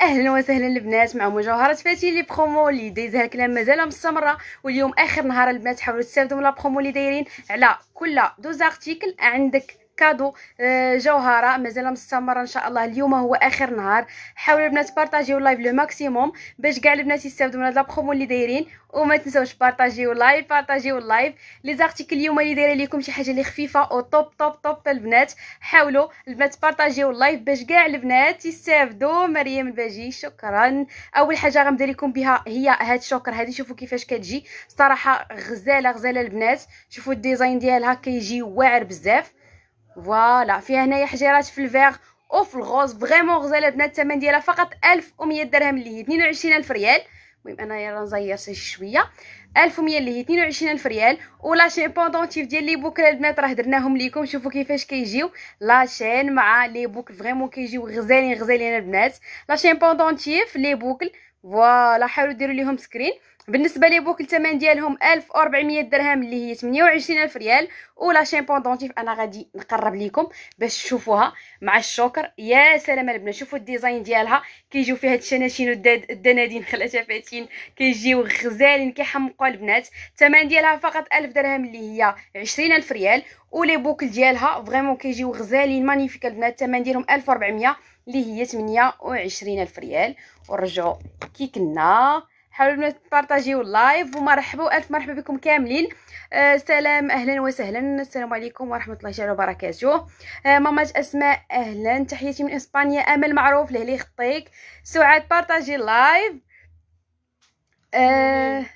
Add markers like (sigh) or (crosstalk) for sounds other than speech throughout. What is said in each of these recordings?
اهلا وسهلا البنات مع مجوهره فاتي لي برومو لي دايزها الكلام مازال مستمره واليوم اخر نهار البنات حاولوا تستافدوا من لا برومو لي دايرين على كل دوز ارتيكل عندك كادو آه، جوهره مازال مستمره ان شاء الله اليوم هو اخر نهار حاولوا البنات بارطاجيو اللايف لو ماكسيموم باش كاع البنات يستافدوا من هاد لا اللي دايرين وما تنساوش بارطاجيو اللايف بارطاجيو اللايف لي زارتيكل اليوم اللي دايره ليكم شي حاجه اللي خفيفه او طوب طوب طوب البنات حاولوا البنات بارطاجيو اللايف باش كاع البنات يستافدوا مريم الباجي شكرا اول حاجه غنبدا لكم بها هي هاد شوكر هادي شوفوا كيفاش كتجي صراحه غزاله غزاله البنات شوفوا الديزاين ديالها كيجي واعر بزاف فوالا فيها هنايا حجيرات في الفيغ وفي الغوز فريمون غزاله البنات الثمن ديالها فقط 1100 درهم اللي هي 22000 ريال المهم انايا يلا نزير شي شويه 1100 اللي هي 22000 ريال شين بوندونتيف ديال لي بوكل البنات راه درناهم ليكم شوفوا كيفاش كيجيو لاشين مع لي بوكل فريمون كيجيو غزالين غزالين البنات لاشين بوندونتيف لي بوكل فوالا حاولوا ديروا ليهم سكرين بالنسبه لي بوك الثمن ديالهم 1400 درهم اللي هي 28000 ريال ولا شين بوندونتيف انا غادي نقرب لكم باش تشوفوها مع الشوكر يا سلام البنات شوفوا الديزاين ديالها كيجيو فيها الشناشين والدنادين (laughs) فاتين كيجيو غزالين كيحمقوا البنات الثمن ديالها فقط 1000 درهم اللي هي 20000 ريال ولي بوكل ديالها فريمون كيجيو غزالين مانيفيك البنات الثمن ديالهم 1400 اللي هي 28000 ريال ونرجعوا كي كنا حاولوا تبارطاجيو اللايف ومرحبا والف مرحبا بكم كاملين آه سلام اهلا وسهلا السلام عليكم ورحمه الله تعالى وبركاته آه ماما اسماء اهلا تحياتي من اسبانيا امل معروف لهلي خطيك سعاد بارطاجي اللايف آه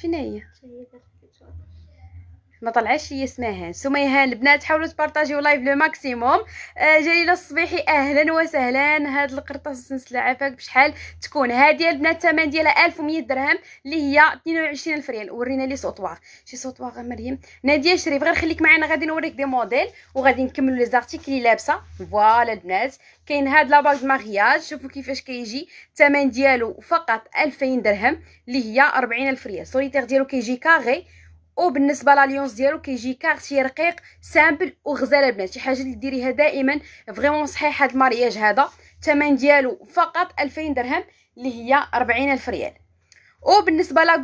فين هي ما طلعش هي اسمها سميه البنات حاولوا تبارطاجيو لايف لو ماكسيموم آه جليله الصبيحي اهلا وسهلا هاد القرطاس السلسله عافاك بشحال تكون هادي البنات الثمن ديالها 1100 درهم اللي هي 22000 ريال ورينا لي سوطوار شي سوطوار مريم ناديه شريف غير خليك معنا غادي نوريك دي موديل وغادي نكملوا لي زارتيكل اللي لابسه فوالا البنات كاين هاد لا باك مارياج شوفوا كيفاش كيجي الثمن ديالو فقط 2000 درهم اللي هي 40000 ريال سوليتير ديالو كيجي كاغي وبالنسبه لاليونس ديالو كيجي كارتي رقيق سامبل وغزال البنات شي حاجه اللي ديريها دائما فريمون صحيح هذا المارياج هذا الثمن ديالو فقط 2000 درهم اللي هي 40000 ريال وبالنسبه لا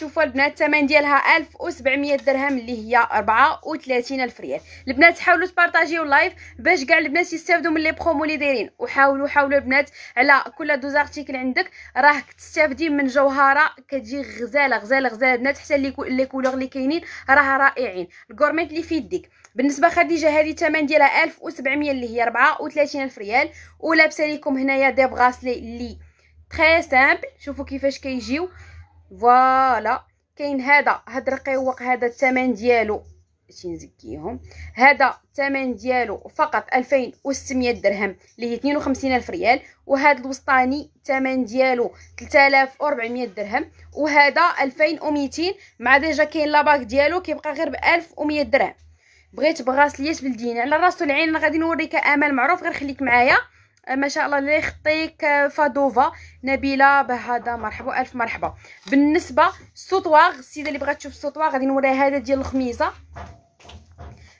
شوفوا البنات الثمن ديالها 1700 درهم اللي هي 34 الف ريال البنات حاولوا تبارطاجيو اللايف باش كاع البنات يستافدوا من لي برومو اللي دايرين وحاولوا حاولوا البنات على كل دوز ارتيكل عندك راه تستافدي من جوهره كتجي غزاله غزاله غزاله البنات حتى لي لي كولور اللي كاينين راه رائعين الكورميت اللي في يديك بالنسبه خديجه هذه الثمن ديالها 1700 اللي هي 34 الف ريال ولابسه لكم هنايا دي بغاسلي لي تري سامبل شوفوا كيفاش كيجيو كي فوالا كاين هذا هاد الرقيوق هذا الثمن ديالو باش نزكيهم هذا الثمن ديالو فقط 2600 درهم اللي هي 52000 ريال وهذا الوسطاني الثمن ديالو 3400 درهم وهذا 2200 مع ديجا كاين لاباك ديالو كيبقى غير ب 1100 درهم بغيت بغاسليات بالدين على راسو العين غادي نوريك امل معروف غير خليك معايا آه، ما شاء الله اللي يخطيك آه، فادوفا نبيله بهذا مرحبا الف مرحبا بالنسبه السطواغ السيده اللي بغات تشوف السطواغ غادي نوريها هذا ديال الخميزه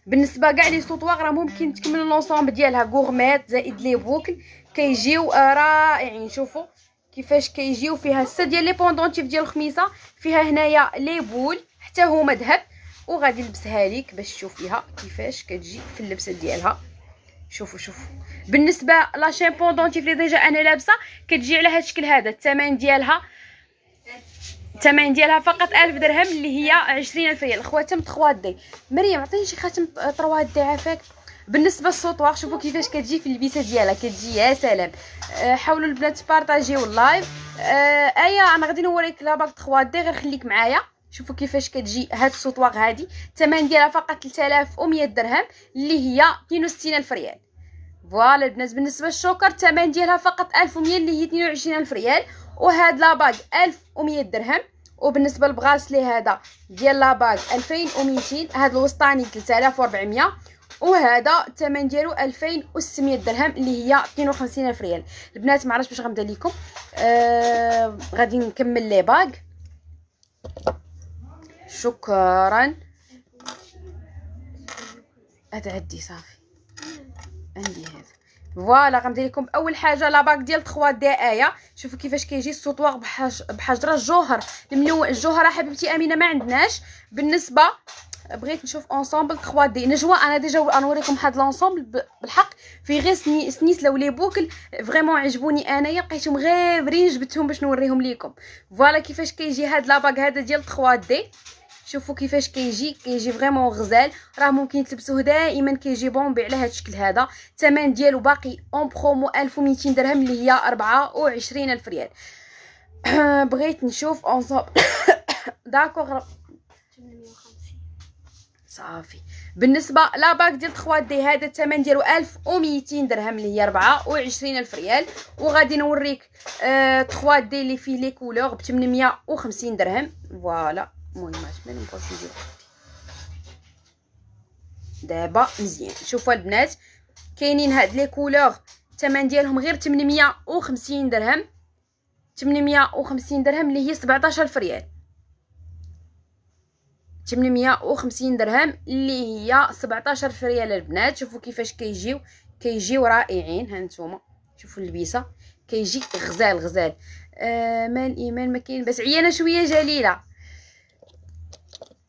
بالنسبه كاع لي سطواغ راه ممكن تكمل لونسومبل ديالها غورميت زائد لي بوكل كيجيو آه، رائعين شوفوا كيفاش كيجيو فيها سته ديال لي بوندونتيف ديال الخميسه فيها هنايا لي بول حتى هما ذهب وغادي نلبسها ليك باش تشوفيها كيفاش كتجي في اللبسه ديالها شوفوا شوفوا بالنسبه لا شامبو دونتيف اللي ديجا انا لابسه كتجي على هذا الشكل هذا الثمن ديالها الثمن ديالها فقط 1000 درهم اللي هي 20000 ريال خواتم 3 دي مريم عطيني شي خاتم 3 دي عافاك بالنسبه للسطوار شوفوا كيفاش كتجي في اللبسه ديالها كتجي يا سلام أه، حاولوا البنات بارطاجيو اللايف أه، ايا انا غادي نوريك لاباك 3 دي غير خليك معايا شوفوا كيفاش كتجي هاد السطواغ هادي الثمن ديالها فقط 3100 درهم اللي هي 62000 ريال فوالا البنات بالنسبه للشوكر الثمن ديالها فقط 1100 اللي هي 22000 ريال وهاد لاباك 1100 درهم وبالنسبه للبغاسلي هذا ديال لاباك 2200 هاد الوسطاني 3400 وهذا الثمن ديالو 2600 درهم اللي هي 52000 ريال البنات ما عرفتش باش غنبدا لكم آه غادي نكمل لي باغ شكرا اتعدي صافي عندي هذا فوالا غندير لكم اول حاجه لاباك ديال 3 ايا شوفوا كيفاش كيجي السطواغ بحج بحجره الجوهر الملون الجوهره حبيبتي امينه ما عندناش بالنسبه بغيت نشوف اونصومبل 3 دي نجوى انا ديجا نوريكم هاد لونصومبل بالحق في غير سني لو ولي بوكل فريمون عجبوني انايا لقيتهم غابرين جبتهم باش نوريهم ليكم فوالا كيفاش كيجي هاد لاباك هذا ديال 3 دي شوفوا كيفاش كيجي كيجي فريمون غزال راه ممكن تلبسوه دائما كيجي بومبي على هذا الشكل هذا الثمن ديالو باقي اون برومو 1200 درهم اللي هي 24 الف ريال (coughs) بغيت نشوف اونصوب داكوغ (coughs) صافي بالنسبه لا باك ديال 3 دي هذا الثمن ديالو 1200 درهم اللي هي 24 الف ريال وغادي نوريك 3 آه، دي اللي فيه لي كولور ب 850 درهم فوالا المهم عاد بالي نبغي يجيو دابا مزيان شوفوا البنات كاينين هاد لي كولور الثمن ديالهم غير 850 درهم 850 درهم اللي هي 17000 ريال 850 درهم اللي هي 17000 ريال البنات شوفوا كيفاش كيجيو كيجيو رائعين ها نتوما شوفوا اللبسه كيجي غزال غزال آه مال ايمان ما كاين بس عيانه شويه جليله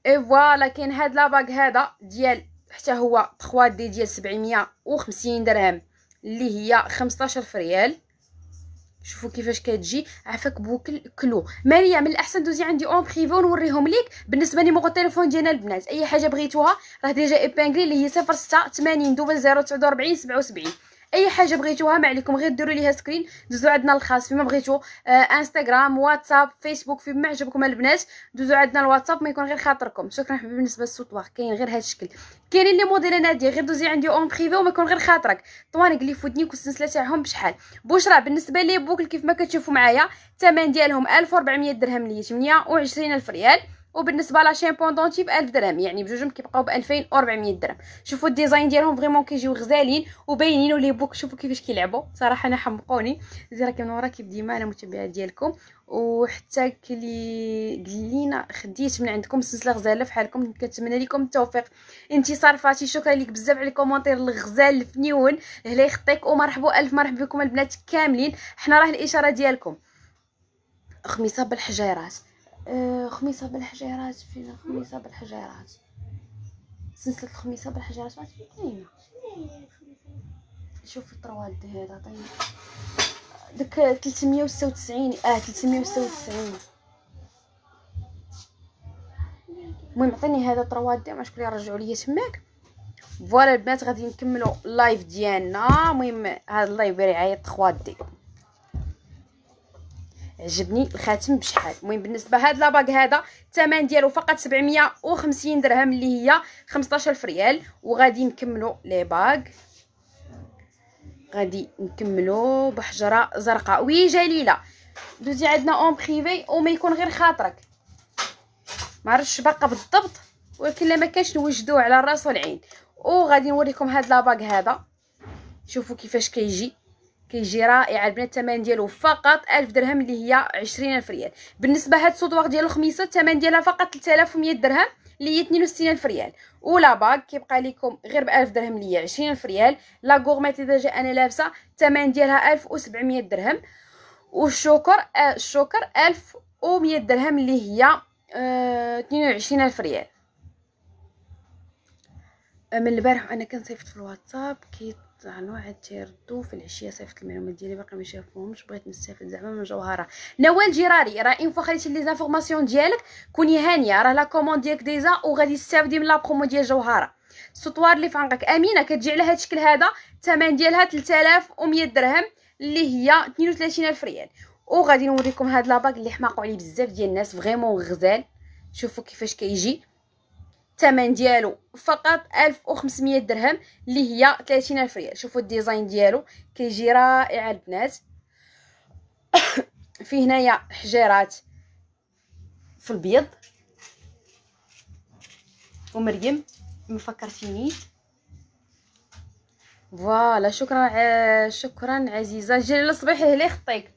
اي فوالا كاين هاد لاباك هذا ديال حتى هو 3 دي ديال 750 درهم اللي هي 15 فريال شوفوا كيفاش كتجي عفاك بوكل كلو ماريا من الاحسن دوزي عندي اون بريفي ونوريهم ليك بالنسبه لي موغو تيليفون ديالنا البنات اي حاجه بغيتوها راه ديجا ايبانغلي اللي هي 06 80 00 49 77 اي حاجه بغيتوها ما عليكم غير ديروا ليها سكرين دوزوا عندنا الخاص فيما بغيتو آه انستغرام واتساب فيسبوك فيما عجبكم البنات دوزوا عندنا الواتساب ما يكون غير خاطركم شكرا حبيبي بالنسبه للسطوار كاين غير هذا الشكل كاينين لي موديل نادي غير دوزي عندي اون بريفي وما يكون غير خاطرك طوانق لي فودنيك والسلسله تاعهم بشحال بشرى بالنسبه لي بوكل كيف ما كتشوفوا معايا الثمن ديالهم 1400 درهم ليا 28000 الف ريال وبالنسبه لاشين بوندونتي ب 1000 درهم يعني بجوجهم كيبقاو ب 2400 درهم شوفوا الديزاين ديالهم فريمون كيجيو غزالين وباينين ولي بوك شوفوا كيفاش كيلعبوا صراحه انا حمقوني زي راكي منوره كيف ديما انا متابعه ديالكم وحتى كلي قلينا خديت من عندكم سلسله غزاله فحالكم كنتمنى لكم التوفيق انتصار فاتي شكرا لك بزاف على الكومونتير الغزال الفنيون هلا يخطيك ومرحبا الف مرحبا بكم البنات كاملين حنا راه الاشاره ديالكم خميسه بالحجيرات آه، خميصه بالحجيرات فين خميصه بالحجيرات سلسله خميصه بالحجيرات ما تجي كاينه شوفي طروال هذا عطيني داك 396 اه 396 المهم عطيني هذا طروال دي ما شكون يرجعوا لي تماك فوالا البنات غادي نكملوا اللايف ديالنا المهم هذا اللايف برعايه 3 دي عجبني الخاتم بشحال المهم بالنسبه لهاد لاباك هذا الثمن ديالو فقط 750 درهم اللي هي 15000 ريال وغادي نكملوا لي باك غادي نكملوا بحجره زرقاء وي جليله دوزي عندنا اون بريفي وما يكون غير خاطرك ما عرفتش باقا بالضبط ولكن ما كانش نوجدوه على الراس والعين وغادي نوريكم هاد لاباك هذا شوفوا كيفاش كيجي كيجي رائع البنات الثمن ديالو فقط 1000 درهم اللي هي 20000 ريال بالنسبه هاد السودوار ديال الخميسه الثمن ديالها فقط 3100 درهم اللي هي 62000 ريال ولا باك كيبقى لكم غير ب 1000 درهم اللي هي 20000 ريال لا غورميت اللي ديجا انا لابسه الثمن ديالها 1700 درهم والشوكر آه، الشوكر 1100 درهم اللي هي 22000 آه، ريال من البارح انا كنصيفط في الواتساب كي طلعوا عاد تيردو في العشيه صيفط المعلومات ديالي باقي ما شافوهمش بغيت نستافد زعما من جوهره نوال جيراري راه اون فوا خليتي لي زانفورماسيون ديالك كوني هانيه راه لا كوموند ديالك ديزا وغادي تستافدي من لا برومو ديال جوهره السطوار اللي في عنقك امينه كتجي على هذا الشكل هذا الثمن ديالها 3100 درهم اللي هي 32000 ريال وغادي نوريكم هاد لاباك اللي حماقوا عليه بزاف ديال الناس فريمون غزال شوفوا كيفاش كيجي كي الثمن ديالو فقط 1500 درهم اللي هي 30000 ريال شوفوا الديزاين ديالو كيجي رائع البنات (coughs) فيه هنايا حجيرات في البيض ومريم ما فكرتينيش فوالا شكرا شكرا عزيزه جيري لصبيح اللي خطيك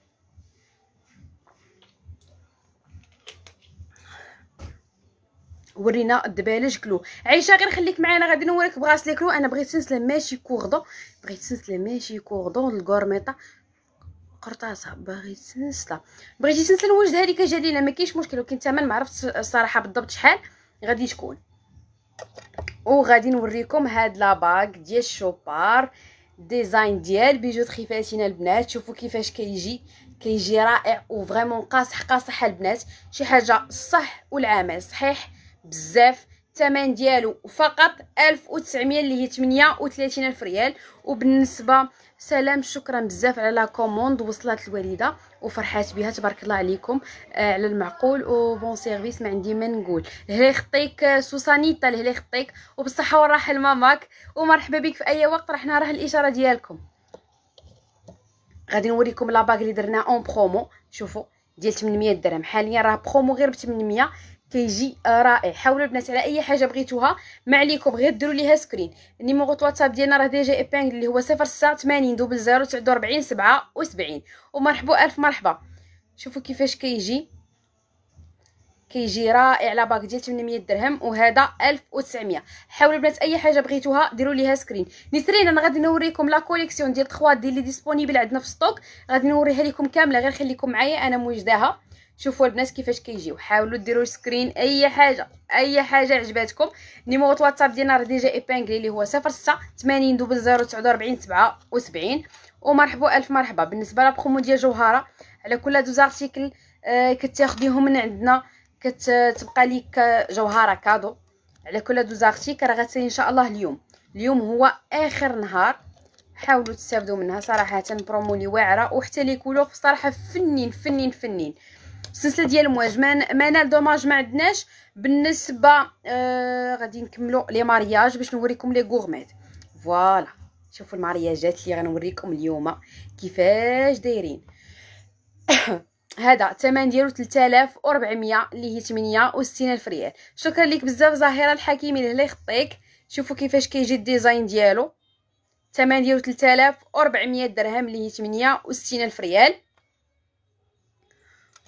ورينا الدبالة كلو عيشه غير خليك معانا غادي نوريك بغاسلي كلو انا بغيت نسلم ماشي كوغدو بغيت نسلم ماشي كوغدو الكورميطه قرطاسه باغي تنسلا بغيتي تنسل الوجد هاديك جليله مكاينش مشكل ولكن الثمن معرفتش الصراحه بالضبط شحال غادي تكون وغادي نوريكم هاد لاباك ديال الشوبار ديزاين ديال بيجو تخيفاتينا البنات شوفوا كيفاش كيجي كيجي رائع وفريمون قاصح قاصح البنات شي حاجه أو والعمل صحيح بزاف الثمن ديالو فقط 1900 اللي هي 38 الف ريال وبالنسبه سلام شكرا بزاف على لا كوموند وصلت الوالده وفرحات بها تبارك الله عليكم آه على المعقول وبون سيرفيس ما عندي ما نقول لهلا يخطيك آه، سوسانيتا لهلا يخطيك وبالصحه والراحه لماماك ومرحبا بك في اي وقت رحنا راه الاشاره ديالكم غادي نوريكم لا باغ اللي درنا اون برومو شوفوا ديال 800 درهم حاليا راه برومو غير ب 800 كيجي رائع حاولوا البنات على اي حاجه بغيتوها ما عليكم غير ديروا ليها سكرين نيميرو واتساب ديالنا راه ديجا ايبينغ اللي هو 0680 دوبل 0 77 ومرحبا الف مرحبا شوفوا كيفاش كيجي كيجي رائع لاباك باك ديال 800 درهم وهذا 1900 حاولوا البنات اي حاجه بغيتوها ديروا ليها سكرين نسرين انا غادي نوريكم لا كوليكسيون ديال 3 دي اللي ديسپونيبل عندنا في ستوك غادي نوريها لكم كامله غير خليكم معايا انا موجداها شوفوا البنات كيفاش كيجيو حاولوا ديروا سكرين اي حاجه اي حاجه عجباتكم نيمو واتساب ديالنا راه ديجا ايبانغلي اللي هو 06 80 دوبل 0 49 77 ومرحبا الف مرحبا بالنسبه لابرومو ديال جوهره على كل دوز ارتيكل آه، كتاخديهم من عندنا كتبقى ليك جوهره كادو على كل دوز ارتيكل راه غتسالي ان شاء الله اليوم اليوم هو اخر نهار حاولوا تستافدوا منها صراحه برومو لي واعره وحتى لي كولور صراحه فنين فنين فنين السلسله ديال المواج منال دوماج ما عندناش بالنسبه آه غادي نكملوا لي مارياج باش نوريكم لي غورميت فوالا شوفوا المارياجات اللي غنوريكم اليوم كيفاش دايرين (coughs) هذا الثمن ديالو 3400 اللي هي الف ريال شكرا لك بزاف زهيره الحكيمي الله يخطيك شوفوا كيفاش كيجي الديزاين ديالو الثمن ديالو 3400 درهم اللي هي الف ريال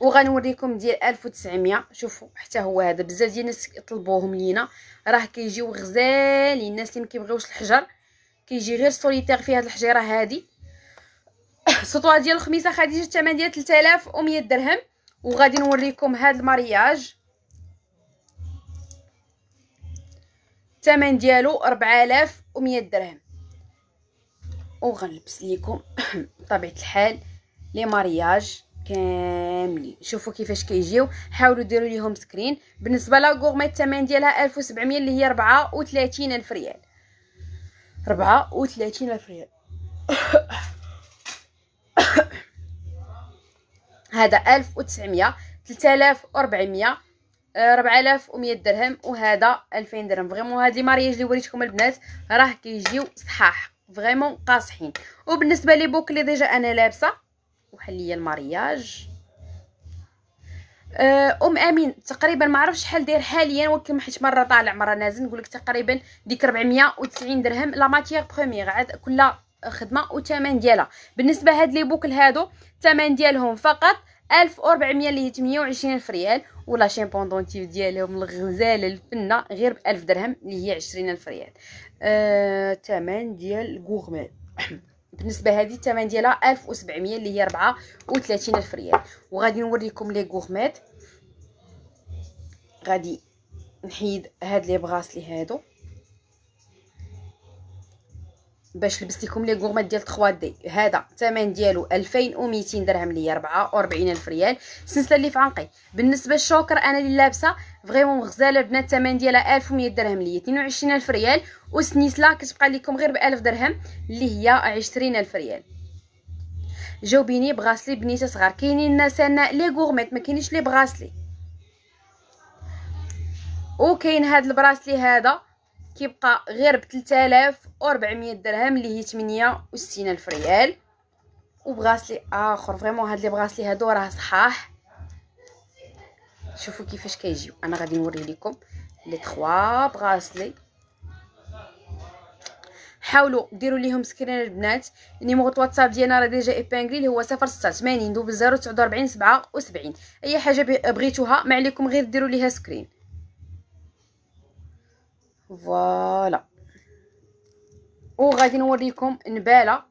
وغنوريكم ديال 1900 شوفوا حتى هو هذا بزاف ديال الناس طلبوهم لينا راه كيجيو غزالين الناس اللي ما كيبغيوش الحجر كيجي غير سوليتير في هذه الحجيره هذه (coughs) سطوه ديال الخميسه خديجه الثمن ديال 3100 درهم وغادي نوريكم هذا المارياج الثمن ديالو 4100 درهم وغنلبس ليكم (coughs) بطبيعه الحال لي مارياج كاملين شوفوا كيفاش كيجيو حاولوا ديروا ليهم سكرين بالنسبه لا غورمي الثمن ديالها 1700 اللي هي 34 الف ريال 34 الف ريال (coughs) هذا 1900 3400 4100 درهم وهذا 2000 درهم فريمون هذه مارياج اللي وريتكم البنات راه كيجيو صحاح فريمون قاصحين وبالنسبه لي بوكلي ديجا انا لابسه بحال هي المارياج أه، ام امين تقريبا ما عرفتش شحال داير حاليا ولكن حيت مره طالع مره نازل نقول لك تقريبا ديك 490 درهم لا ماتيير بروميير عاد كل خدمه وثمن ديالها بالنسبه هاد لي بوكل هادو الثمن ديالهم فقط 1400 اللي هي 28 ريال ولا شيمبوندونتيف ديالهم الغزال الفنه غير ب 1000 درهم اللي هي 20 الف ريال الثمن آه، ديال غورمي (clears throat) بالنسبه هذه الثمن ديالها 1700 اللي هي 34 الف ريال وغادي نوريكم لي غورميت غادي نحيد هاد لي بغاسلي هادو باش لبست لكم لي غورمات ديال 3 دي هذا الثمن ديالو 2200 درهم ليا 44000 ريال السلسله اللي في عنقي بالنسبه للشوكر انا اللي لابسه فريمون غزاله البنات الثمن ديالها 1100 درهم ليا 22000 ريال والسنيسله كتبقى لكم غير ب 1000 درهم اللي هي 20000 ريال جاوبيني بغاسلي بنيته صغار كاينين الناس انا لي غورميت ما كاينينش لي بغاسلي وكاين هذا البراسلي هذا كيبقى غير ب 3400 درهم اللي هي 68 الف ريال وبغاسلي اخر فريمون هاد لي بغاسلي هادو راه صحاح شوفوا كيفاش كيجيو انا غادي نوري لكم لي 3 بغاسلي حاولوا ديروا ليهم سكرين البنات نيمو واتساب ديالنا راه ديجا ايبانغلي اللي هو 0680 دوبل 0 49 77 اي حاجه بغيتوها ما عليكم غير ديروا ليها سكرين فوالا وغادي نوريكم نباله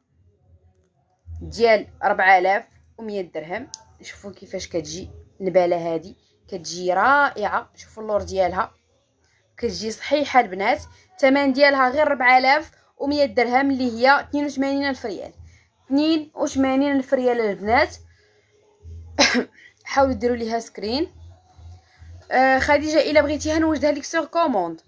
ديال 4100 درهم شوفوا كيفاش كتجي النباله هذه كتجي رائعه شوفوا اللور ديالها كتجي صحيحه البنات الثمن ديالها غير 4100 درهم اللي هي 82 الف ريال 82 الف ريال البنات (coughs) حاولوا ديروا ليها سكرين آه خديجه الا بغيتيها نوجدها لك سور كوموند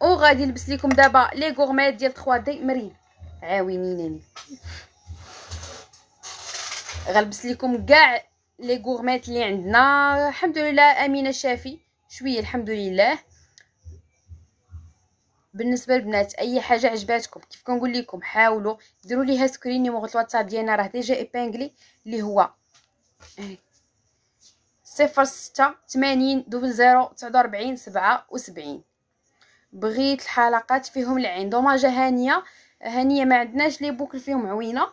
وغادي نلبس لكم دابا لي غورميت ديال 3 دي مريم عاونيني غنلبس لكم كاع لي غورميت اللي عندنا الحمد لله امينه شافي شويه الحمد لله بالنسبه للبنات اي حاجه عجباتكم كيف كنقول لكم حاولوا ديروا ليها سكرين نيمو الواتساب ديالنا راه ديجا ايبانغلي اللي هو صفر ستة تمانين دوبل زيرو تسعود وأربعين سبعة وسبعين بغيت الحلقات فيهم العين دوماجة هانية هانية ما عندناش لي بوكل فيهم عوينة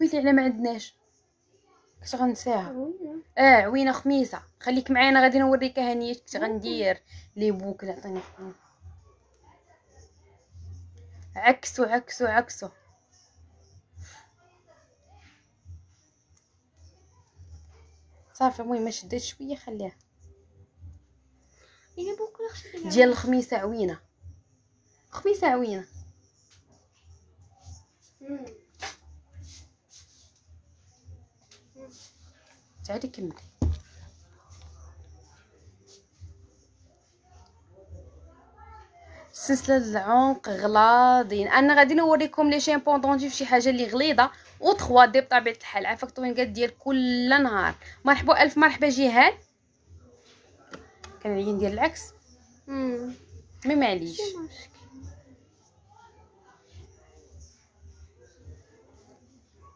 ويلي على ما عندناش كنت غنساها اه عوينة خميسة خليك معايا غادي نوريك هانية كنت غندير لي بوكل عطيني عكسو عكسو عكسو صافي المهم شديت شويه خليها ديال الخميسه عوينه خميسه عوينه تعالي كملي سلسله العنق غلاضين انا غادي نوريكم لي شامبوندونتي فشي حاجه اللي غليظه و 3 دي بطبيعه الحال عافاك طوينكات ديال كل نهار مرحبا الف مرحبا جيهان كان العين ديال العكس مي معليش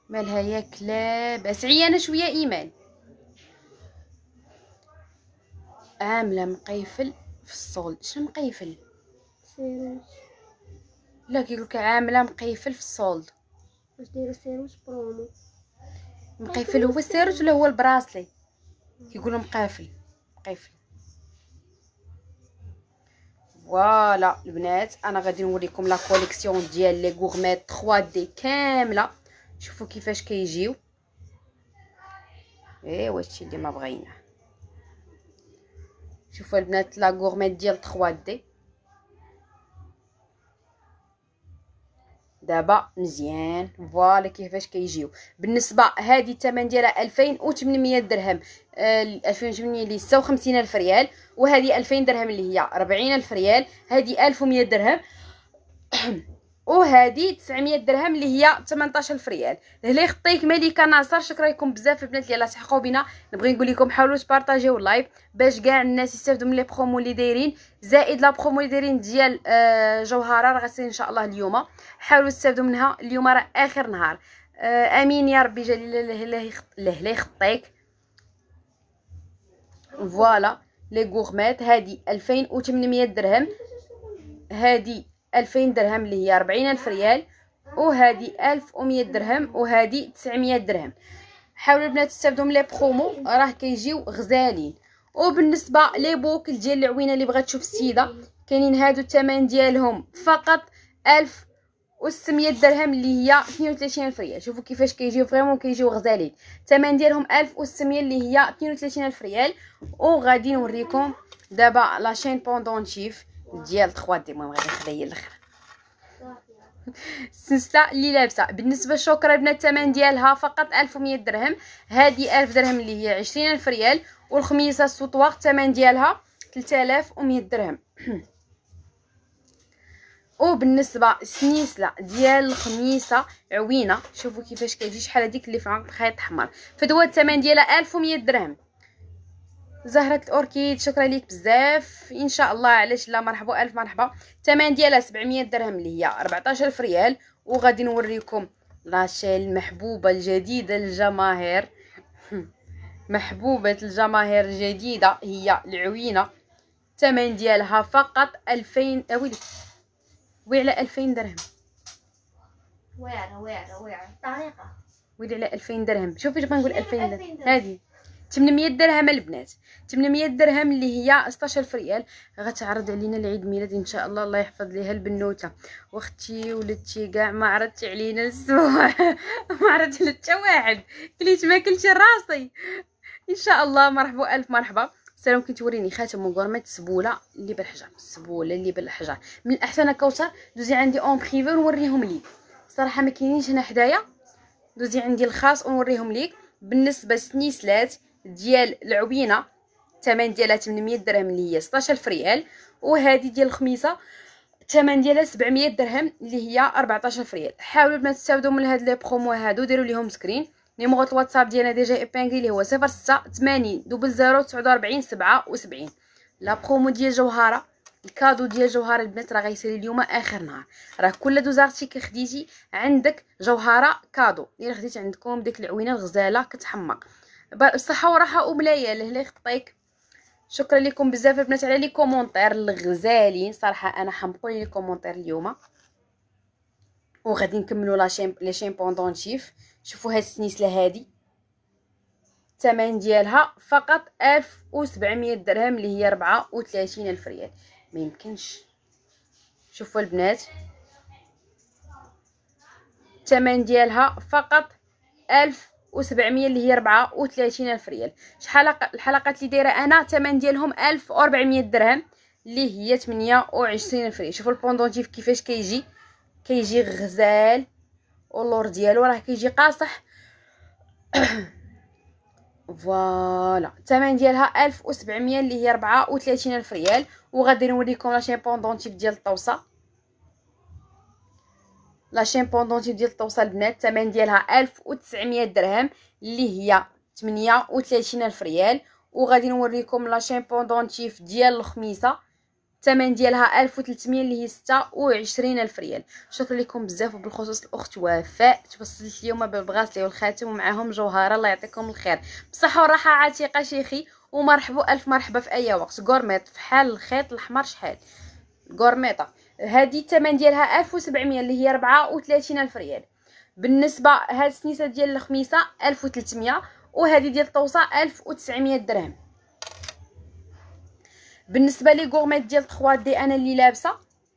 مالها يا كلاب عيانه شويه ايمان عامله مقيفل في الصول شنو مقيفل لا كيقول لك عامله مقيفل في الصول واش دايره سيروج برومو مقيفل هو السيروج ولا هو البراسلي كيقولوا مقافل مقيفل voilà lunettes on a comme la collection de les gourmets 3D quest que là je faut qu'il fasse et what's ma je vous mettre la gourmets 3D دابا مزيان فوالا كيفاش كيجيو بالنسبه هذه الثمن ديالها 2800 درهم 2800 آه، اللي 56 الف ريال وهذه 2000 درهم اللي هي 40 الف ريال هذه 1100 درهم (clears throat) وهذه 900 درهم اللي هي 18000 ريال لهلا يخطيك مليكة ناصر شكرا لكم بزاف البنات اللي تحقوا بنا نبغي نقول لكم حاولوا تبارطاجيو اللايف باش كاع الناس يستافدوا من لي برومو اللي دايرين زائد لا برومو اللي دايرين ديال آه، جوهره راه غتصير ان شاء الله اليوم حاولوا تستافدوا منها اليوم راه اخر نهار آه، امين يا ربي جليل لهلا يخطيك فوالا لي غورميت هذه 2800 درهم هذه ألفين درهم اللي هي ربعين ألف ريال وهذه ألف ومية درهم وهذه تسعمية درهم حاولوا البنات تستافدوا من لي برومو راه كيجيو غزالين وبالنسبه لي بوكل ديال العوينه اللي بغات تشوف السيده كاينين هادو الثمن ديالهم فقط ألف وستمية درهم اللي هي ألف ريال شوفوا كيفاش كيجيو فريمون كيجيو غزالين الثمن ديالهم 1600 اللي هي ألف ريال وغادي نوريكم دابا لاشين بوندونتيف ديال 3 دي المهم غادي نخلى هي الاخر السلسله اللي لابسه بالنسبه للشوكرا البنات الثمن ديالها فقط 1100 درهم هذه 1000 درهم اللي هي 20000 ريال والخميسه السوطوار الثمن ديالها 3100 درهم وبالنسبه السنيسله ديال الخميسه عوينه شوفوا كيفاش كتجي شحال هذيك اللي في عنق خيط احمر فدوا الثمن ديالها 1100 درهم زهره الاوركيد شكرا ليك بزاف ان شاء الله علاش لا مرحبا الف مرحبا الثمن ديالها 700 درهم اللي هي ألف ريال وغادي نوريكم لاشيل المحبوبه الجديده للجماهير (laughs) محبوبه الجماهير الجديده هي العوينه الثمن ديالها فقط 2000 اويلي آه، على 2000 درهم واعره واعره واعره طريقه ويلي على 2000 درهم شوفي جبنا نقول 2000 درهم هذه 800 درهم البنات 800 درهم اللي هي 16 ريال غتعرض علينا العيد ميلاد ان شاء الله الله يحفظ ليها البنوته واختي ولدتي كاع ما عرضت علينا السوا (laughs) ما عرضت حتى واحد كليت ما كلتش راسي ان شاء الله مرحبا الف مرحبا سلام كنت وريني خاتم من غورميت سبوله اللي بالحجر السبوله اللي بالحجر من الاحسن كوثر دوزي عندي اون بريفي ونوريهم ليك صراحه ما كاينينش هنا حدايا دوزي عندي الخاص ونوريهم ليك بالنسبه للسنيسلات ديال العوينه الثمن ديالها 800 درهم اللي هي 16000 ريال وهذه ديال الخميسه الثمن ديالها 700 درهم اللي هي 14000 ريال حاولوا البنات تستافدوا من هاد لي برومو هادو ديروا ليهم سكرين نيميرو الواتساب ديالنا ديجا ايبانغي اللي هو ستة تمانين دوبل 0 49 77 لا برومو ديال جوهره الكادو ديال جوهره البنات راه غيسالي اليوم اخر نهار راه كل دوز ارتيكل خديتي عندك جوهره كادو الا خديت عندكم ديك العوينه الغزاله كتحمق بالصحه وراحه وملايه لهلا يخطيك شكرا لكم بزاف البنات على لي كومونتير الغزالين صراحه انا حمقوني لي كومونتير اليوم وغادي نكملوا لا شيم لي شيمبوندون شيف شوفوا هاد السنيسله هادي الثمن ديالها فقط 1700 درهم اللي هي 34 الف ريال ما يمكنش شوفوا البنات الثمن ديالها فقط 1000 وسبعمية اللي هي ربعة وثلاثين ألف ريال شحال الحلقات اللي دايرة أنا تمن ديالهم ألف وربعمية درهم اللي هي تمنية وعشرين ألف ريال شوفوا البوندونتيف كيفاش كيجي كيجي غزال واللور ديالو راه كيجي قاصح (coughs) فوالا الثمن ديالها ألف اللي هي ربعة ألف ريال وغادي نوريكم لاشين بوندونتيف ديال الطوسة لاشين بوندونتيف ديال التوصيل البنات الثمن ديالها 1900 درهم اللي هي 38000 ريال وغادي نوريكم لاشين بوندونتيف ديال الخميسه الثمن ديالها 1300 اللي هي 26000 ريال شكرا لكم بزاف وبالخصوص الاخت وفاء توصلت اليوم بالبغاسلي والخاتم ومعهم جوهره الله يعطيكم الخير بصحه وراحه عتيقه شيخي ومرحبا الف مرحبا في اي وقت غورميط فحال الخيط الاحمر شحال غورميطه هذه الثمن ديالها 1700 اللي هي 34000 ريال بالنسبه هذه السنيسه ديال الخميسه 1300 وهذه ديال الطوسه 1900 درهم بالنسبه لي غورميت ديال 3 دي انا اللي لابسه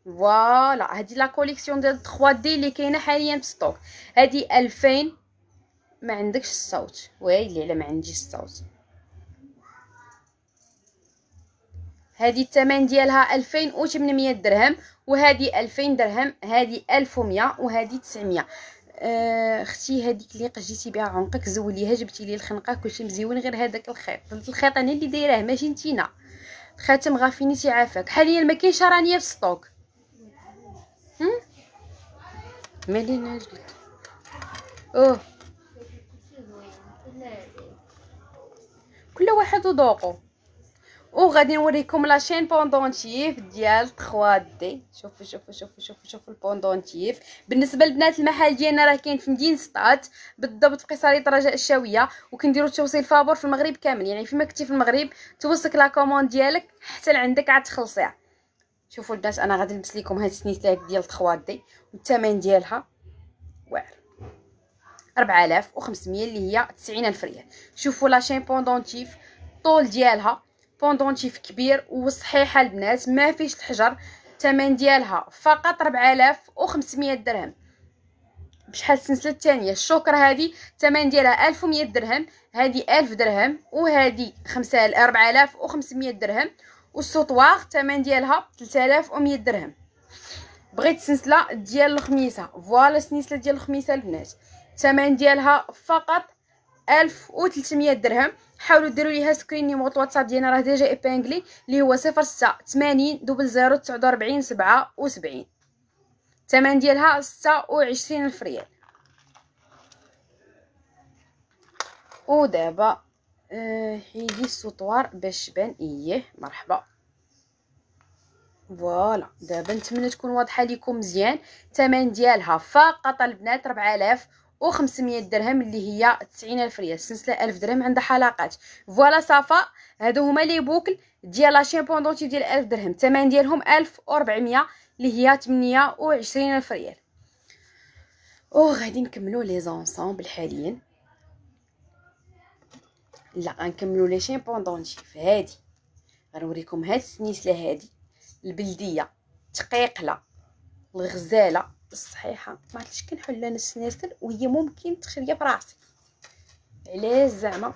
فوالا هذه لا كوليكسيون ديال 3 دي اللي كاينه حاليا في ستوك هذه 2000 ما عندكش الصوت ويلي على ما عنديش الصوت هذه الثمن ديالها 2800 درهم وهذه 2000 درهم هذه 1100 وهذه 900 آه، اختي هذيك اللي قجيتي بها عنقك زوليها جبتي لي الخنقه كلشي مزيون غير هذاك الخيط الخيط انا اللي دايراه ماشي نتينا الخاتم غافيني عافاك حاليا ما كاينش راني في السطوك مالي نجلك اوه كل واحد وذوقه وغادي نوريكم لاشين بوندونتيف ديال 3 دي شوفوا شوفوا شوفوا شوفوا شوفوا البوندونتيف بالنسبه للبنات المحل ديالنا راه كاين في مدينه سطات بالضبط في قصاريه رجاء الشاويه وكنديروا توصيل فابور في المغرب كامل يعني فيما كنتي في المغرب توصلك لا كوموند ديالك حتى لعندك عاد تخلصيها شوفوا البنات انا غادي نلبس لكم هاد السنيتاك ديال 3 دي والثمن ديالها واعر 4500 اللي هي 90000 ريال شوفوا لاشين بوندونتيف الطول ديالها بوندونتيف كبير وصحيحه البنات ما فيش الحجر الثمن ديالها فقط 4500 درهم بشحال السلسله الثانيه الشوكر هذه الثمن ديالها 1100 درهم هذه 1000 درهم وهذه 4500 درهم والسطوار الثمن ديالها 3100 درهم بغيت السلسله ديال الخميسه فوالا السلسله ديال الخميسه البنات الثمن ديالها فقط 1300 درهم حاولوا ديروا ليها سكرين نيمو الواتساب ديالنا راه ديجا ايبانغلي اللي هو 06 80 دوبل 49 77 الثمن ديالها 26 الف ريال ودابا آه هيدي السطوار باش بان ايه مرحبا فوالا دابا نتمنى تكون واضحه لكم مزيان الثمن ديالها فقط البنات 4000 و500 درهم اللي هي 90000 ريال السلسله 1000 درهم عندها حلقات فوالا صافا هادو هما لي بوكل ديال لا شين بوندونتيف ديال 1000 درهم الثمن ديالهم 1400 اللي هي 28000 ريال او oh, غادي نكملو لي زونسومبل حاليا لا غنكملو لي شين بوندونتيف هادي غنوريكم هاد السنيسله هادي البلديه تقيقله الغزاله الصحيحه ما عرفتش كنحل انا السناسل وهي ممكن تخليها براسي علاش زعما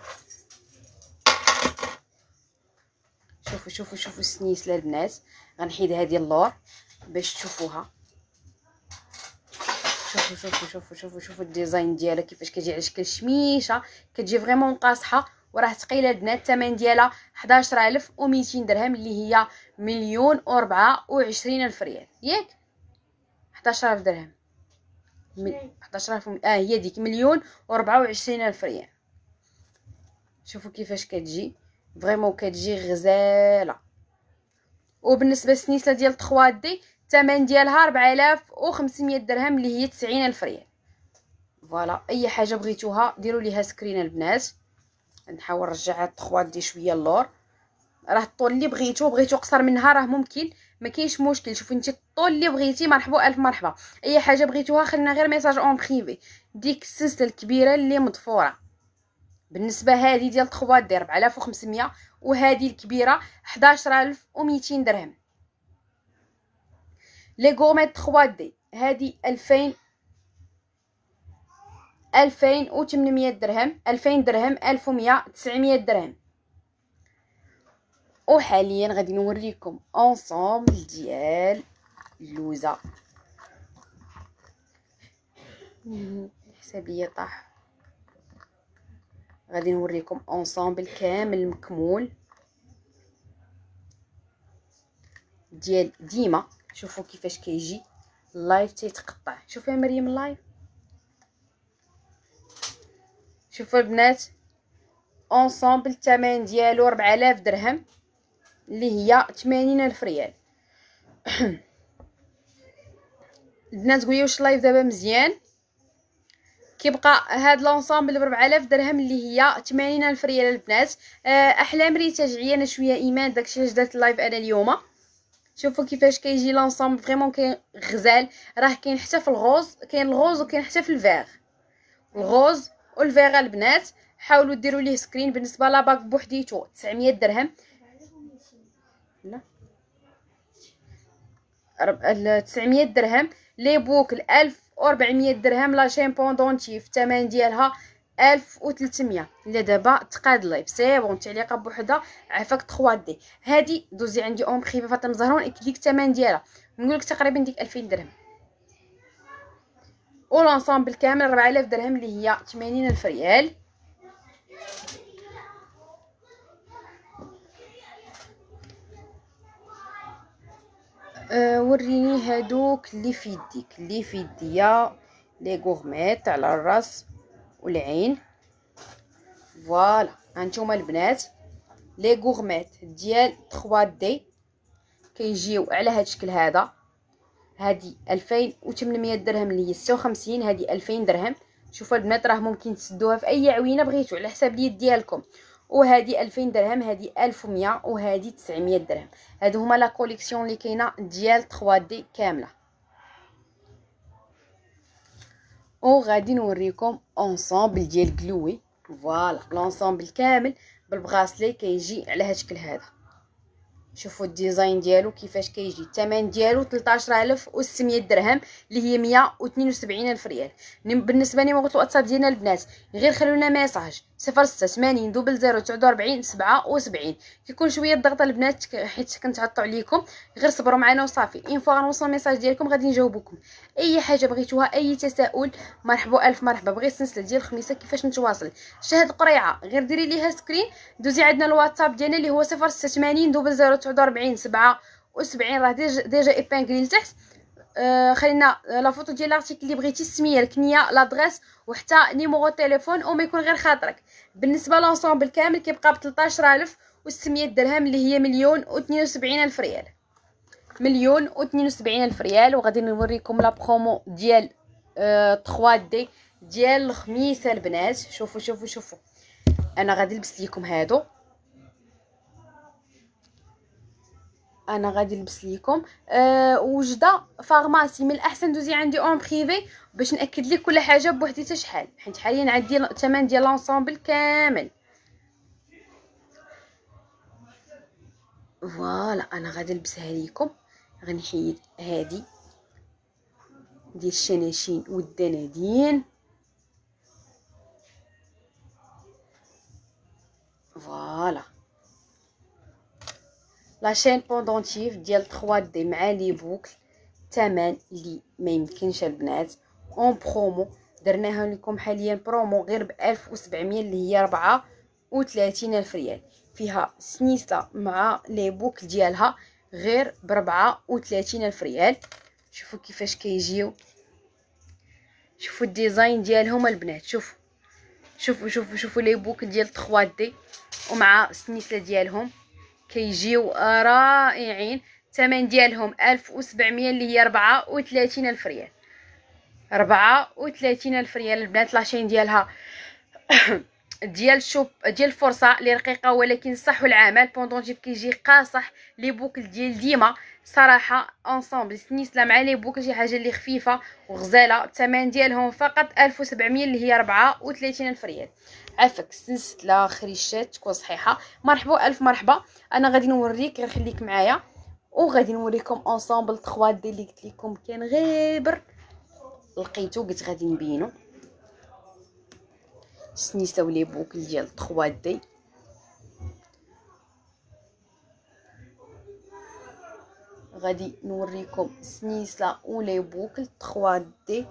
شوفوا شوفوا شوفوا السنيسله البنات غنحيد هذه اللور باش تشوفوها شوفوا شوفوا شوفوا شوفوا شوفوا الديزاين ديالها كيفاش كتجي على شكل شميشه كتجي فريمون قاصحه وراه ثقيله البنات الثمن ديالها 11200 درهم اللي هي مليون و 24000 الف ريال ياك 11000 درهم مل... 11000 اه هي ديك مليون و 24000 ريال شوفوا كيفاش كتجي فريمون كتجي غزاله وبالنسبه للسنيسله ديال 3 دي الثمن ديالها 4500 درهم اللي هي 90000 ريال فوالا اي حاجه بغيتوها ديروا ليها سكرين البنات نحاول نرجع 3 دي شويه اللور راه الطول اللي بغيتو بغيتو قصر منها راه ممكن ما كاينش مشكل شوفي انت الطول اللي بغيتي مرحبا الف مرحبا اي حاجه بغيتوها خلينا غير ميساج اون بريفي ديك السلسله الكبيره اللي مضفوره بالنسبه هذه ديال 3 دي 4500 وهذه الكبيره 11200 درهم لي غوميت 3 دي هذه 2000 2800 درهم 2000 درهم 1100 900 درهم وحاليا غادي نوريكم انصومبل ديال اللوزه حسابيه طاح غادي نوريكم انصومبل كامل مكمول ديال ديما شوفوا كيفاش كيجي اللايف تيتقطع شوفوا يا مريم اللايف شوفوا البنات اونصومبل الثمن ديالو 4000 درهم اللي هي 80 الف ريال (clears throat) البنات قولي واش اللايف دابا مزيان كيبقى هاد لونسامبل ب 4000 درهم اللي هي 80 الف ريال البنات آه، احلام ريتا جعيانه شويه ايمان داكشي علاش درت اللايف انا اليوم شوفوا كيفاش كيجي لونسامبل فريمون كاين غزال راه كاين حتى في الغوز كاين الغوز وكاين حتى في الفيغ الغوز والفيغ البنات حاولوا ديروا ليه سكرين بالنسبه لاباك بوحديتو 900 درهم 900 درهم لي بوك 1400 درهم لا شين بوندونتي في الثمن ديالها 1300 لا دابا تقاد تقادليب سي بون تعليقه بوحده عفاك 3 دي هادي دوزي عندي اون خيبه فاطمه زهران ديك الثمن ديالها نقول لك تقريبا ديك 2000 درهم و ولونسومبل كامل 4000 درهم اللي هي 80000 ريال Euh, وريني هادوك اللي في يديك اللي في يديا لي غورميت على الراس والعين فوالا هانتوما البنات لي غورميت ديال 3 دي كيجيو على هاد الشكل هذا هادي 2800 درهم اللي هي 56 هادي 2000 درهم شوفوا البنات راه ممكن تسدوها في اي عوينه بغيتو على حساب اليد ديالكم وهذه 2000 درهم هذه 1100 وهذه 900 درهم هادو هما لا كوليكسيون اللي كاينه ديال 3 دي كامله وغادي نوريكم اونصامبل ديال جلوي فوالا لونصامبل كامل بالبراسلي كيجي على هذا الشكل هذا شوفوا الديزاين ديالو كيفاش كيجي الثمن ديالو 13600 درهم اللي هي 172000 ريال بالنسبه لي ما قلت الواتساب ديالنا البنات غير خلونا ميساج صفر ستة ثمانين دوبل زيرو تسعود وربعين سبعة وسبعين كيكون شوية الضغط البنات حيت كنتعطو عليكم غير صبروا معنا وصافي إين فوا غنوصل الميساج ديالكم غادي نجاوبكم أي حاجة بغيتوها أي تساؤل مرحبا ألف مرحبا بغيت السلسلة ديال الخميسة كيفاش نتواصل شهد القريعة غير ديري ليها سكرين دوزي عندنا الواتساب ديالنا اللي هو صفر ستة ثمانين دوبل زيرو تسعود وربعين سبعة وسبعين راه ديجا إبانكلي لتحت آه، خلينا آه، لا فوتو ديال لارتيكل اللي بغيتي السميه الكنيه لادريس وحتى نيمورو تيليفون وما يكون غير خاطرك بالنسبه لونسومبل كامل كيبقى ب 13000 و600 درهم اللي هي مليون و72 الف ريال مليون و72 الف ريال وغادي نوريكم لا برومو ديال 3 آه، دي ديال الخميسه البنات شوفوا شوفوا شوفوا انا غادي نلبس ليكم هادو انا غادي نلبس ليكم أه وجده فارماسي من الاحسن دوزي عندي اون بريفي باش ناكد لك كل حاجه بوحدي حتى شحال حيت حاليا عندي الثمن ديال لونسومبل كامل فوالا انا غادي نلبسها ليكم غنحيد هادي ديال الشناشين والدنادين فوالا لا شين بوندونتيف ديال 3 دي مع لي بوكل الثمن اللي ما يمكنش البنات اون برومو درناها لكم حاليا برومو غير ب 1700 اللي هي 34 الف ريال فيها سنيسه مع لي بوكل ديالها غير ب 34 الف ريال شوفوا كيفاش كيجيو شوفوا الديزاين ديالهم البنات شوفوا شوفوا شوفوا شوفوا لي بوكل ديال 3 دي ومع السنيسه ديالهم كيجيو رائعين الثمن ديالهم 1700 اللي هي 34 الف ريال 34 الف ريال البنات لاشين ديالها (coughs) ديال شوب ديال فرصه اللي رقيقه ولكن صح العمل جيب كيجي قاصح لي بوكل ديال ديما صراحه انصامبل سنيسله مع لي بوكل شي حاجه اللي خفيفه وغزاله الثمن ديالهم فقط 1700 اللي هي 34 الف ريال عافاك السلسله خريشات تكون صحيحه مرحبا الف مرحبا انا غادي نوريك غير خليك معايا وغادي نوريكم اونصامبل 3 دي اللي قلت لكم كان غير لقيتو قلت غادي نبينو السنيسه ولي بوكل ديال 3 دي غادي نوريكم سنيسله ولي بوكل 3 دي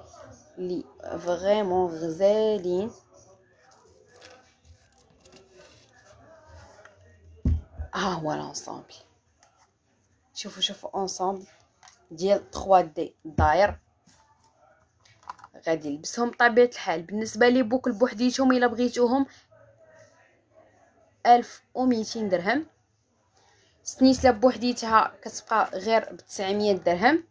لي فريمون غزالين ها هو لونسومبل شوفوا شوفوا اونسومبل ديال 3 دي داير غادي نلبسهم بطبيعه الحال بالنسبه لي بوكل بوحديتهم الا بغيتوهم 1200 درهم السنيسله بوحديتها كتبقى غير ب 900 درهم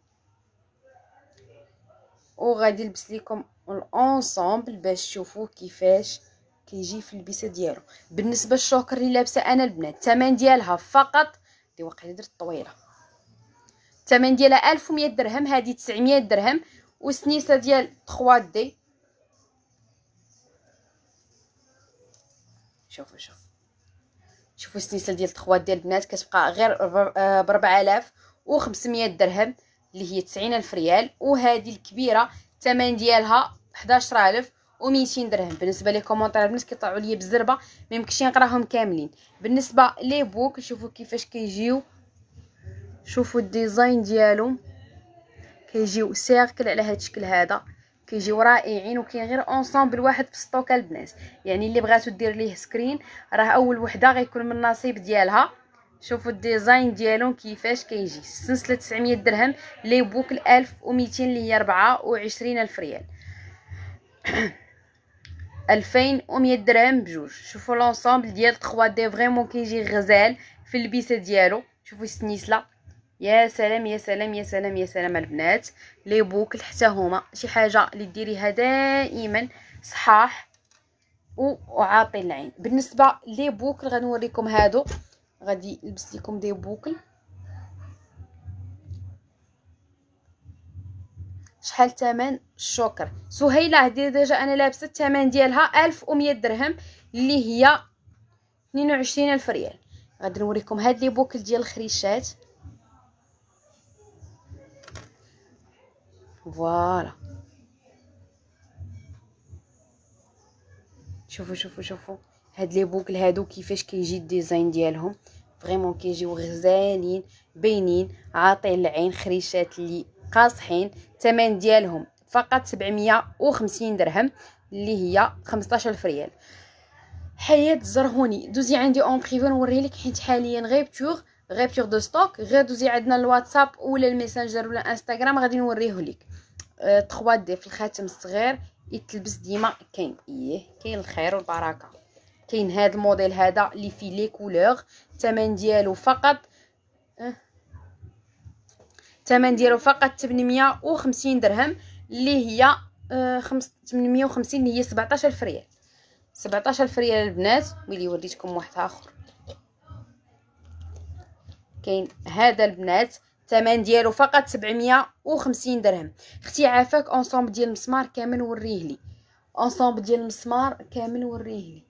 وغادي نلبس لكم الانسومبل باش تشوفوا كيفاش كيجي في اللبسه ديالو بالنسبه للشوكر اللي لابسه انا البنات الثمن ديالها فقط دي واقيلا درت طويله الثمن ديالها 1100 درهم هذه 900 درهم وسنيسه ديال 3 دي شوفوا شوفوا شوفوا السنيسه ديال 3 دي البنات كتبقى غير ب 4500 آه، درهم اللي هي 90000 ريال وهذه الكبيره الثمن ديالها 11000 و درهم بالنسبه لي كومونتير البنات كيطلعوا لي بالزربه ما يمكنش نقراهم كاملين بالنسبه لي بوك شوفوا كيفاش كيجيو شوفوا الديزاين ديالهم كيجيو سيركل على هذا الشكل هذا كيجيو رائعين وكاين غير اونصامبل واحد في ستوك البنات يعني اللي بغاتو دير ليه سكرين راه اول وحده غيكون من النصيب ديالها شوفوا الديزاين ديالهم كيفاش كيجي السلسله 900 درهم لي بوك 1200 اللي هي 240 الف ريال (clears throat) ألفين ومية درهم بجوج شوفوا لونسومبل ديال تخوا دي فغيمون كيجي غزال في البيسه ديالو شوفوا السنيسله يا سلام يا سلام يا سلام يا سلام البنات لي بوكل حتى هما شي حاجه لي ديريها دائما صحاح وعاطي العين بالنسبه لي بوكل غنوريكم هادو غادي نلبس ليكم دي بوكل شحال ثمن الشكر سهيله هذه ديجا انا لابسه الثمن ديالها 1100 درهم اللي هي 22000 ريال غادي نوريكم هاد لي بوكل ديال الخريشات فوالا شوفوا شوفوا شوفوا هاد لي بوكل هادو كيفاش كيجي الديزاين ديالهم فريمون كيجيو غزالين باينين عاطين العين خريشات اللي قاصحين الثمن ديالهم فقط 750 درهم اللي هي 15000 ريال حياة زرهوني دوزي عندي اون بريفي نوري لك حيت حاليا غير بتوغ غير بتوغ دو ستوك غير دوزي عندنا الواتساب ولا الميسنجر ولا انستغرام غادي نوريه لك 3 أه دي في الخاتم الصغير يتلبس ديما كاين ايه كاين الخير والبركه كاين هذا الموديل هذا اللي فيه لي كولور الثمن ديالو فقط أه الثمن ديالو فقط 850 درهم اللي هي 850 آه، اللي هي 17000 ريال 17000 ريال البنات ويلي وريتكم واحد اخر كاين هذا البنات الثمن ديالو فقط 750 درهم اختي عافاك اونصومب ديال المسمار كامل وريه لي اونصومب ديال المسمار كامل وريه لي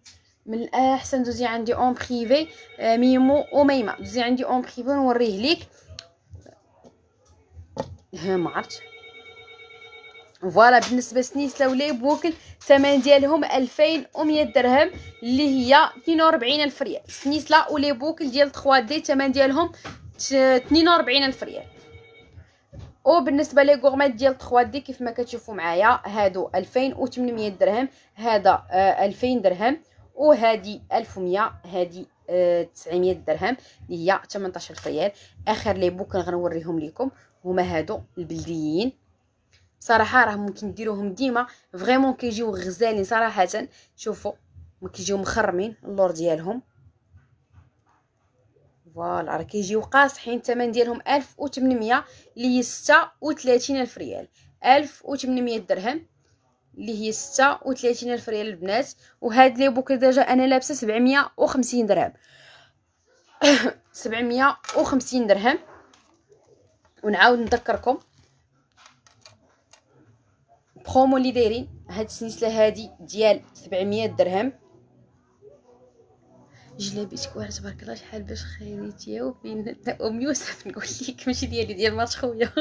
من الاحسن دوزي عندي اون بريفي آه، ميمو وميمه دوزي عندي اون بريفي نوريه ليك ما عرفتش فوالا بالنسبه للسنيسله ولا بوكل الثمن ديالهم 2100 درهم اللي هي 42000 ريال سنيس لا ولي بوكل ديال 3 دي الثمن ديالهم 42000 ريال وبالنسبه لي غورمات ديال 3 دي كيف ما كتشوفوا معايا هادو 2800 درهم هذا 2000 آه، درهم وهادي 1100 هادي 900 آه، درهم اللي هي 18000 ريال اخر لي بوكل غنوريهم لكم هما هادو البلديين صراحه راه ممكن ديروهم ديما فريمون كيجيو غزالين صراحه شوفوا ما كيجيو مخرمين اللور ديالهم فوالا راه كيجيو قاصحين الثمن ديالهم 1800 اللي هي 36000 ريال 1800 درهم اللي هي 36000 ريال البنات وهاد لي بوكل ديجا انا لابسه 750 درهم 750 (coughs) درهم ونعاود نذكركم برومو اللي دايرين هاد السنسله هادي ديال 700 درهم جلابيت كوار تبارك الله شحال باش خريتيها وفين ام يوسف نقول لك ماشي ديالي ديال مات خويا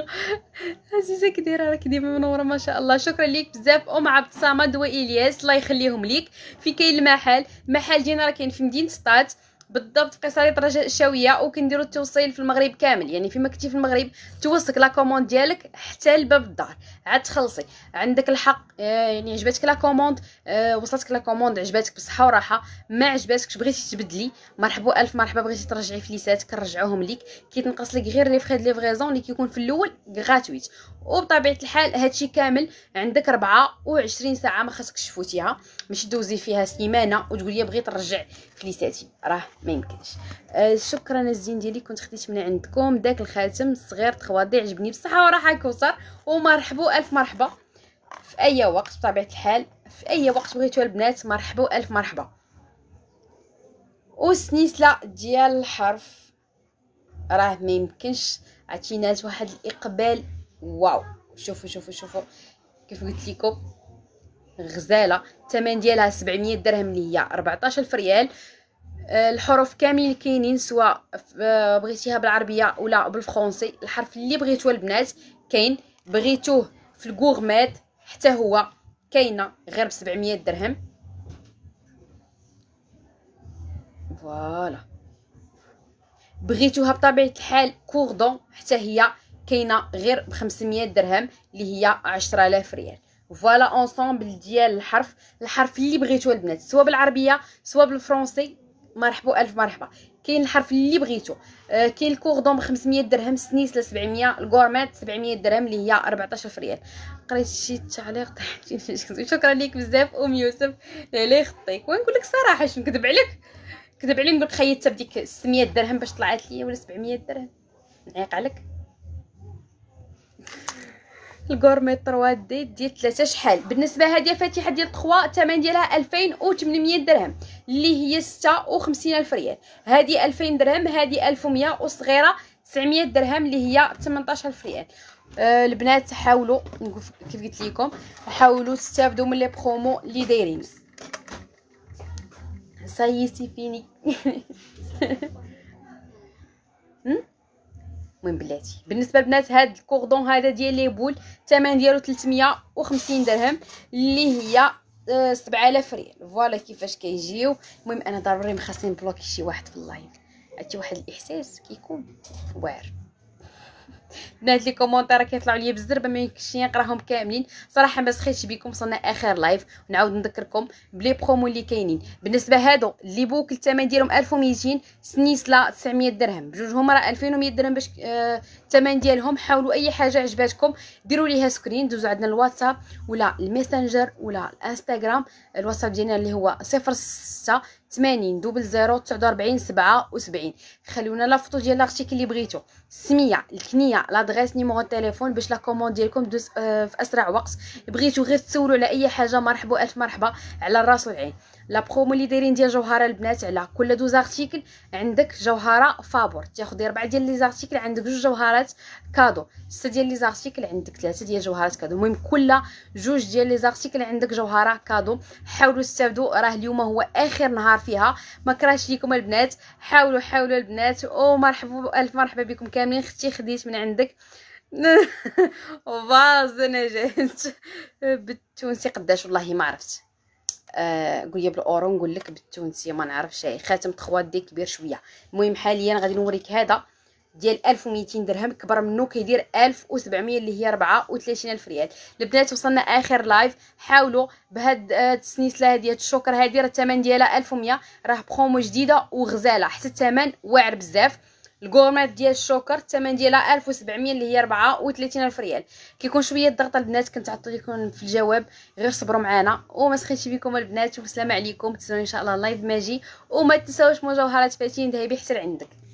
عزيزه كي دايره راك ديما منوره ما شاء الله شكرا ليك بزاف ام عبد الصمد والياس الله يخليهم ليك في كاين المحل المحل ديالنا راه كاين في مدينه سطات بالضبط في قصاري رجاء شاويه وكنديروا التوصيل في المغرب كامل يعني فيما كنتي في المغرب توصلك لاكوموند ديالك حتى لباب الدار عاد تخلصي عندك الحق آه، يعني عجبتك لا كوموند آه، وصلتك لا كوموند عجبتك بصحة وراحه ما عجباتكش بغيتي تبدلي مرحبا الف مرحبا بغيتي ترجعي فليساتك نرجعوهم ليك كيتنقص لك غير لي فخي ليفغيزون اللي كيكون في الاول غاتويت وبطبيعه الحال هادشي كامل عندك 24 ساعه ما خاصكش تفوتيها ماشي دوزي فيها سيمانه وتقولي بغيت نرجع كليساتي راه ما يمكنش آه شكرا الزين ديالي كنت خديت من عندكم داك الخاتم الصغير تخواضي عجبني بصحه وراحه كوثر ومرحبا الف مرحبا في اي وقت بطبيعه الحال في اي وقت بغيتو البنات مرحبا الف مرحبا والسنيسله ديال الحرف راه ما يمكنش عطينات واحد الاقبال واو شوفوا شوفوا شوفوا كيف قلت لكم غزاله الثمن ديالها 700 درهم اللي هي 14000 ريال آه، الحروف كاملين كاينين سواء آه، بغيتيها بالعربيه ولا بالفرنسي الحرف اللي بغيتوه البنات كاين بغيتوه في الكوغميت حتى هو كاينه غير ب 700 درهم فوالا بغيتوها بطبيعه الحال كوردون حتى هي كاينه غير ب 500 درهم اللي هي 10000 ريال فوالا اونصومبل ديال الحرف الحرف اللي بغيتو البنات سواء بالعربيه سواء بالفرنسي مرحبا الف مرحبا كاين الحرف اللي بغيتو آه كاين الكوردون ب 500 درهم السنيسله 700 الكورمات 700 درهم اللي هي 14 ريال قريت شي تعليق (laughs) شكرا ليك بزاف ام يوسف آه، لا يخطيك ونقول لك صراحه اش نكذب عليك كذب علي نقول لك خيطت بديك 600 درهم باش طلعت لي ولا 700 درهم نعيق عليك الكورمي 3 دي ديال 3 شحال بالنسبه هذه فاتحه ديال 3 الثمن ديالها 2800 درهم اللي هي 56 الف ريال هذه 2000 درهم هذه 1100 وصغيره 900 درهم اللي هي 18 الف ريال آه البنات حاولوا كيف قلت لكم حاولوا تستافدوا من لي برومو اللي دايرين سايسي فيني (laughs) من بلاتي بالنسبه لبنات هاد الكوردون هذا ديال لي بول الثمن ديالو 350 درهم اللي هي 7000 آه، ريال فوالا كيفاش كيجيو المهم انا ضروري ما خاصني نبلوكي شي واحد في اللايف عطيه واحد الاحساس كيكون واعر بنات لي كومونتير كيطلعوا لي بالزربه ما يمكنش نقراهم كاملين صراحه ما سخيتش بكم وصلنا اخر لايف ونعاود نذكركم بلي برومو اللي كاينين بالنسبه هادو لي بوك الثمن ديالهم 1200 سنيسله 900 درهم بجوجهم راه 2100 درهم باش الثمن آه ديالهم حاولوا اي حاجه عجباتكم ديروا ليها سكرين دوزوا عندنا الواتساب ولا الميسنجر ولا الانستغرام الواتساب ديالنا اللي هو 06 80 دوبل زيرو 49 77 خليونا لا فوتو ديال لارتيكل اللي بغيتو السميه الكنيه لادريس نيمورو التليفون باش لا كوموند ديالكم دوز آه، في اسرع وقت بغيتو غير تسولوا على اي حاجه مرحبا الف مرحبا على الراس والعين لا برومو اللي دايرين ديال جوهره البنات على كل دوز زارتيكل عندك جوهره فابور تاخذي ربعه ديال لي زارتيكل عندك جوج جوهرات كادو سته ديال لي زارتيكل عندك ثلاثه ديال جوهرات كادو المهم كل جوج ديال لي زارتيكل عندك جوهره كادو حاولوا استافدوا راه اليوم هو اخر نهار فيها ما كراش ليكم البنات حاولوا حاولوا البنات ومرحبا الف مرحبا بكم كاملين اختي خديت من عندك باز (laughs) انا جات (laughs) بالتونسي قداش والله ما عرفت قولي بالاورون نقول لك بالتونسيه ما نعرفش هاي خاتم 3 دي كبير شويه المهم حاليا غادي نوريك هذا ديال 1200 درهم كبر منه كيدير 1700 اللي هي 34000 ريال البنات وصلنا اخر لايف حاولوا بهاد آه، السنيسله هذه هاد الشوكر هذه راه الثمن ديالها 1100 راه برومو جديده وغزاله حتى الثمن واعر بزاف الكورمات ديال الشوكر الثمن ديالها 1700 اللي هي 34 الف ريال كيكون شويه الضغط البنات كنتعطوا لكم في الجواب غير صبروا معنا وما سخيتش بكم البنات والسلام عليكم تسنوا ان شاء الله لايف ماجي وما تنساوش مجوهرات فاتين ذهبي حتى لعندك